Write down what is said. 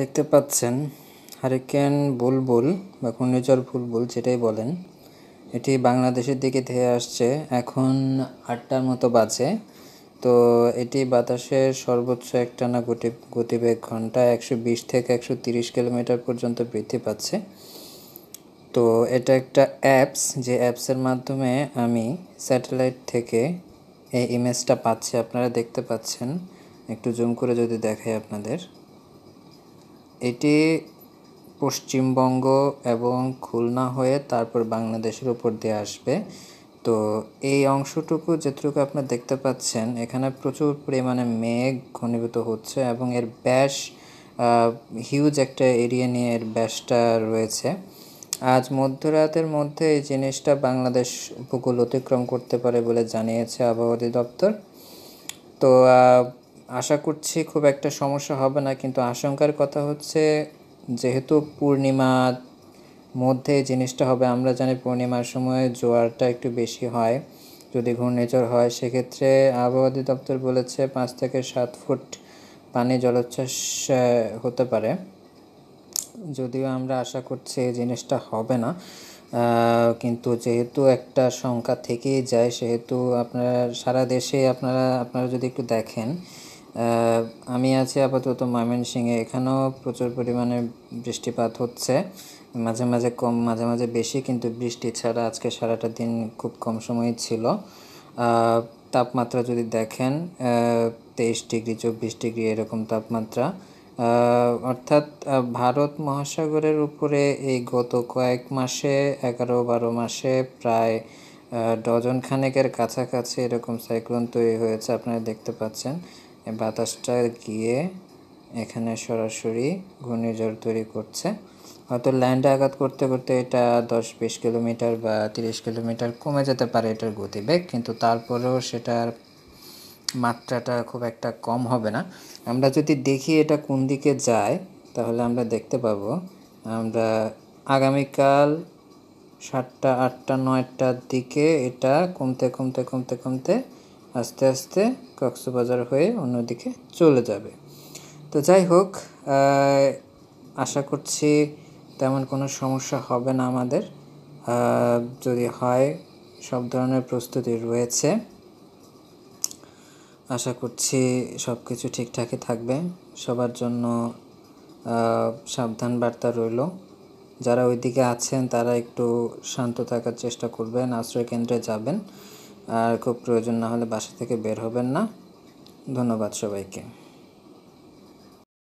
দেখতে পাচ্ছেন হারিকেন বুলবুল বা ঘূর্ণিঝড় বুলবুল যেটাই বলেন এটি বাংলাদেশের দিকে ধেয়ে আসছে এখন আটটার মতো বাজে তো এটি বাতাসের সর্বোচ্চ একটানা গতি গতিবেগ ঘন্টা একশো বিশ থেকে একশো তিরিশ কিলোমিটার পর্যন্ত বৃদ্ধি পাচ্ছে তো এটা একটা অ্যাপস যে অ্যাপসের মাধ্যমে আমি স্যাটেলাইট থেকে এই ইমেজটা পাচ্ছি আপনারা দেখতে পাচ্ছেন একটু জুম করে যদি দেখাই আপনাদের এটি পশ্চিমবঙ্গ এবং খুলনা হয়ে তারপর বাংলাদেশের উপর দিয়ে আসবে তো এই অংশটুকু যেটুকু আপনারা দেখতে পাচ্ছেন এখানে প্রচুর পরিমাণে মেঘ ঘনীভূত হচ্ছে এবং এর ব্যাস হিউজ একটা এরিয়া নিয়ে এর ব্যাসটা রয়েছে আজ মধ্যরাতের মধ্যে এই জিনিসটা বাংলাদেশ উপকূল অতিক্রম করতে পারে বলে জানিয়েছে আবহাওয়া দপ্তর তো আশা করছি খুব একটা সমস্যা হবে না কিন্তু আশঙ্কার কথা হচ্ছে যেহেতু পূর্ণিমা মধ্যে জিনিসটা হবে আমরা জানি পূর্ণিমার সময় জোয়ারটা একটু বেশি হয় যদি ঘূর্ণিঝড় হয় সেক্ষেত্রে আবহাওয়া অধিদপ্তর বলেছে পাঁচ থেকে সাত ফুট পানি জলোচ্ছ্বাস হতে পারে যদিও আমরা আশা করছি এই জিনিসটা হবে না কিন্তু যেহেতু একটা সংখ্যা থেকেই যায় সেহেতু আপনারা সারা দেশে আপনারা আপনারা যদি একটু দেখেন আমি আছি আপাতত ময়মনসিংহে এখানেও প্রচুর পরিমাণে বৃষ্টিপাত হচ্ছে মাঝে মাঝে কম মাঝে মাঝে বেশি কিন্তু বৃষ্টি ছাড়া আজকে সারাটা দিন খুব কম সময় ছিল তাপমাত্রা যদি দেখেন তেইশ ডিগ্রি চব্বিশ ডিগ্রি এরকম তাপমাত্রা অর্থাৎ ভারত মহাসাগরের উপরে এই গত কয়েক মাসে এগারো বারো মাসে প্রায় ডজন খানেকের কাছাকাছি এরকম সাইক্লোন তৈরি হয়েছে আপনারা দেখতে পাচ্ছেন বাতাসটা গিয়ে এখানে সরাসরি ঘূর্ণিঝড় তৈরি করছে হয়তো ল্যান্ডে আঘাত করতে করতে এটা দশ বিশ কিলোমিটার বা তিরিশ কিলোমিটার কমে যেতে পারে এটার গতিবেগ কিন্তু তারপরেও সেটার মাত্রাটা খুব একটা কম হবে না আমরা যদি দেখি এটা কোন দিকে যায় তাহলে আমরা দেখতে পাব আমরা আগামীকাল সাতটা আটটা নয়টার দিকে এটা কমতে কমতে কমতে কমতে আস্তে আস্তে কক্সবাজার হয়ে অন্যদিকে চলে যাবে তো যাই হোক আশা করছি তেমন কোনো সমস্যা হবে না আমাদের যদি হয় সব ধরনের প্রস্তুতি রয়েছে আশা করছি সব কিছু ঠিকঠাকই থাকবে সবার জন্য সাবধান বার্তা রইল যারা ওইদিকে আছেন তারা একটু শান্ত থাকার চেষ্টা করবেন আশ্রয় কেন্দ্রে যাবেন আর খুব প্রয়োজন না হলে বাসা থেকে বের হবেন না ধন্যবাদ সবাইকে